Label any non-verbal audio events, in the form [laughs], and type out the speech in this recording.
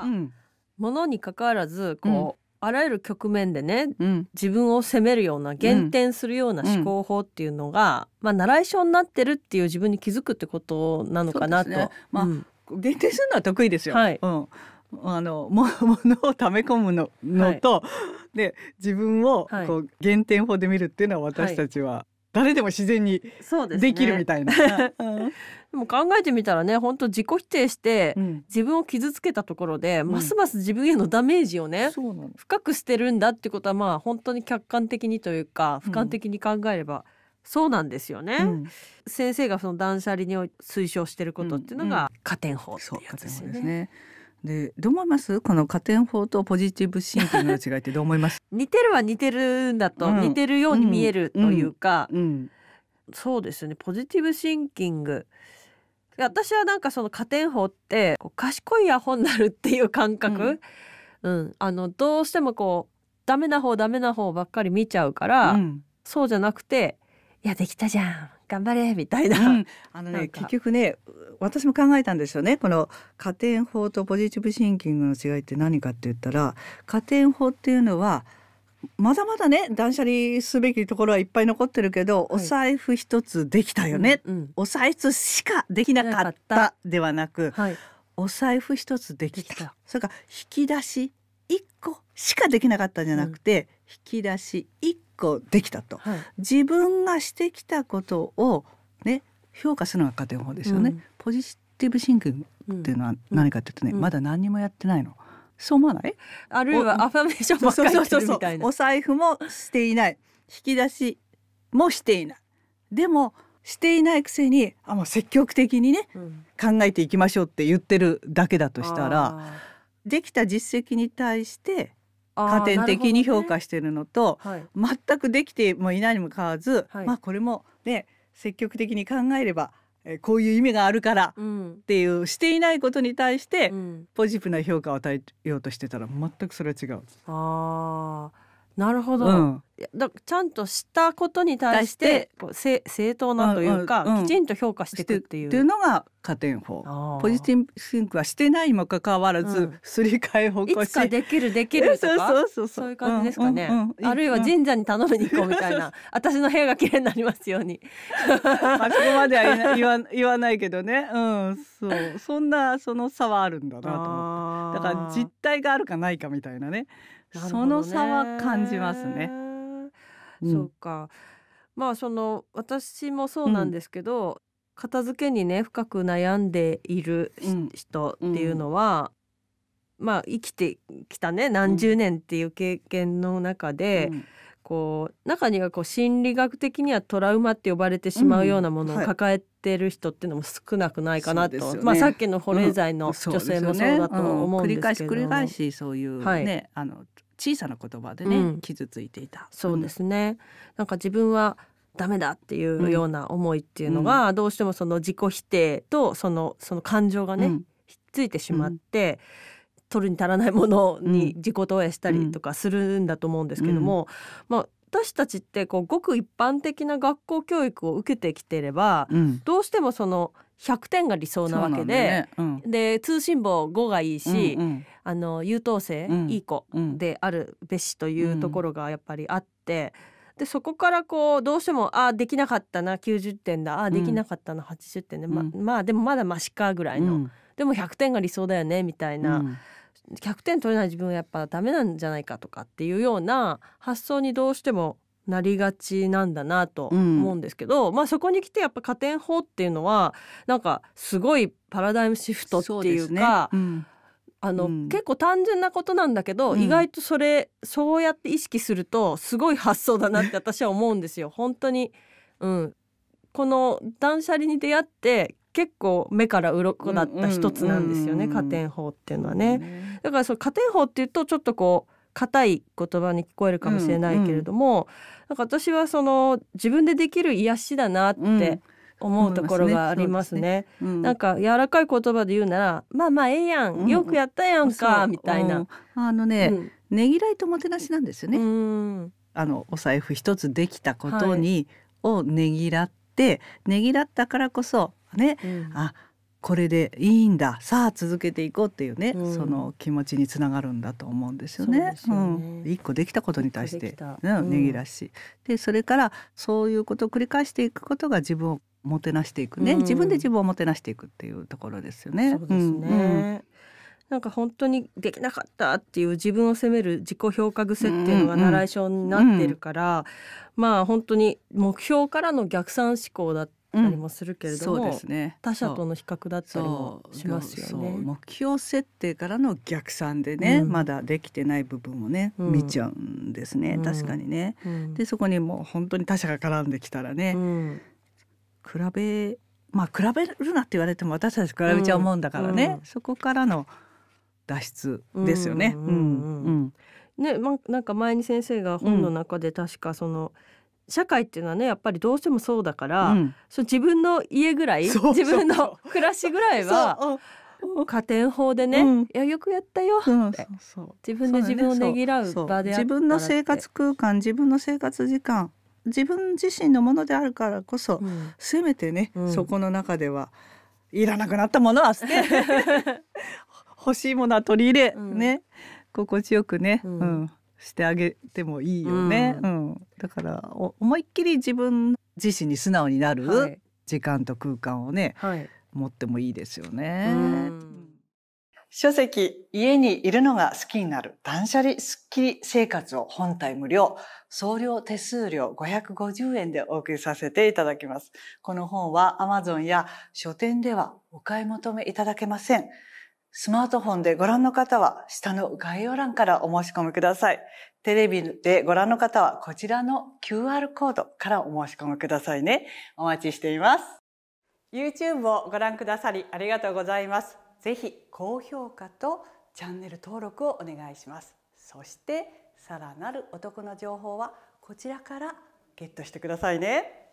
は、うん、にかかわらずこう、あらゆる局面でね、うん、自分を責めるような減点するような思考法っていうのが、うん、まあ習い性になってるっていう自分に気づくってことなのかなと。ね、まあ、うん、点するのは得意ですよ。はい、うん。あのもの [laughs] を溜め込むののと、はい、で自分をこう、はい、減点法で見るっていうのは私たちは誰でも自然にできるみたいな。[laughs] で,、も考えてみたらね本当自己否定して、自分を傷つけたところで、ますます自分へのダメージをね、深くしてるんだってことはまあ本当に客観的にというか俯瞰的に考えれば、そうなんですよね、うん、先生がその断捨離に推奨してることっていうのが加点法ってやつですよね。うんうんでどう思いますこの加点法とポジティブシンキングの違いってどう思います [laughs] 似てるは似てるんだと、うん、似てるように見えるというか、うんうん、そうですねポジティブシンキング私はなんかその加点法って賢いアホになるっていう感覚、うんあのどうしてもこうダメな方ダメな方ばっかり見ちゃうから、そうじゃなくていやできたじゃん頑張れみたいな、うん、あのね結局ね私も考えたんですよねこの加点法とポジティブシンキングの違いって何かって言ったら加点法っていうのはまだまだね断捨離すべきところはいっぱい残ってるけど、はい、お財布一つできたよね、うんうん、お財布しかできなかったではなく、はい、お財布一つできたそれから引き出し1個しかできなかったんじゃなくて、うん、引き出し1構できたと、はい、自分がしてきたことをね評価するのが加点法ですよね、うん、ポジティブシンクっていうのは何かというとね、うん、まだ何もやってないの。そう思わないあるいはアファメーションばっかりしてるみたいなお財布もしていない引き出しもしていないでもしていないくせにあもう積極的にね、うん、考えていきましょうって言ってるだけだとしたらできた実績に対して加点的に評価してるのと、ねはい、全くできてもいないにもかかわらず、はい、まあこれもね積極的に考えればえこういう意味があるからっていう、うん、していないことに対して、ポジティブな評価を与えようとしてたら全くそれは違う。うん、あなるほど、うん、だちゃんとしたことに対して正正当なというか、うん、きちんと評価していくっていう。というのが加点法ポジティブシンクはしてないにもかかわらず、うん、すり替え方向いつかできるできるとかそうそうそうそういう感じですかね、うんうん、あるいは神社に頼みに行こうみたいな私の部屋が綺麗になりますように [laughs] あそこまでは言わ [laughs] 言わないけどね、うん、そうそんなその差はあるんだなと思ってだから実態があるかないかみたいなねその差は感じますね。うん、そうかまあその私もそうなんですけど、うん、片付けにね深く悩んでいる、うん、人っていうのは、まあ生きてきたね何十年っていう経験の中で、こう中にはこう心理学的にはトラウマって呼ばれてしまうようなものを抱えてる人っていうのも少なくないかなと、うんはいまあ、さっきの保冷剤の女性もそうだと思うんですけど、繰り返し繰り返しそういうね、はい、あの小さな言葉でね、傷ついていたそうですねなんか自分はダメだっていうような思いっていうのが、どうしてもその自己否定とそのその感情がね、ひっついてしまって、うん取るに足らないものに自己投影したりとかするんだと思うんですけども、まあ私たちってこうごく一般的な学校教育を受けてきてれば、うん、どうしてもその100点が理想なわけで、ねうん、で通信簿5がいいし、うんうん、あの優等生、うん、いい子であるべしというところがやっぱりあって。でそこからこうどうしてもあできなかったな90点だあできなかったな80点で、ままあでもまだマシかぐらいの、でも100点が理想だよねみたいな。100点取れない自分はやっぱダメなんじゃないかとかっていうような発想にどうしてもなりがちなんだなと思うんですけど、うん、まあそこに来てやっぱ加点法っていうのはなんかすごいパラダイムシフトっていうか。あの、うん、結構単純なことなんだけど、意外とそれそうやって意識するとすごい発想だなって私は思うんですよ本当に、うん、この断捨離に出会って結構目から鱗だった一つなんですよね、加点法っていうのはね。だからその加点法っていうとちょっとこう硬い言葉に聞こえるかもしれないけれども、うんうん、なんか私はその自分でできる癒しだなって思うところがありますね。うんすねすねうん、なんか柔らかい言葉で言うなら、まあまあええやん、よくやったやんか、みたいな。あのね、ねぎらいともてなしなんですよね。あのお財布一つできたことに、はい、をねぎらって、ねぎらったからこそね、うん、あこれでいいんださあ続けていこうっていうね、うん、その気持ちにつながるんだと思うんですよね。うねうん、一個できたことに対してねねぎらし、でそれからそういうことを繰り返していくことが自分をもてなしていくね、自分で自分をもてなしていくっていうところですよね。そうですね、なんか本当にできなかったっていう自分を責める自己評価癖っていうのがナライションになってるから、うんうん、まあ本当に目標からの逆算思考だったりもするけれども、うん、そうですね、他者との比較だったりもしますよね。目標設定からの逆算でね、うん、まだできてない部分をね、うん、見ちゃうんですね、確かにね。でそこにもう本当に他者が絡んできたらね、比べまあ比べるなって言われても私たち比べちゃうもんだからね、そこからの脱出ですよね。うんね、なんか前に先生が本の中で確かその、社会っていうのはねやっぱりどうしてもそうだから、うん、自分の家ぐらい自分の [laughs] 暮らしぐらいは。加点法でね、うん、いやよくやったよ自分で自分をねぎらう場で、自分の生活空間自分の生活時間自分自身のものであるからこそ、うん、せめてね、そこの中ではいらなくなったものは捨て [laughs] 欲しいものは取り入れ、ね心地よくね、うんしてあげてもいいよね。うん、うん、だから思いっきり自分自身に素直になる時間と空間をね、はい、持ってもいいですよね。書籍家にいるのが好きになる断捨離スッキリ生活を本体無料送料手数料550円でお送りさせていただきますこの本は Amazon や書店ではお買い求めいただけませんスマートフォンでご覧の方は下の概要欄からお申し込みください。テレビでご覧の方はこちらの QR コードからお申し込みくださいね。お待ちしています。YouTube をご覧くださりありがとうございます。ぜひ高評価とチャンネル登録をお願いします。そしてさらなるお得な情報はこちらからゲットしてくださいね。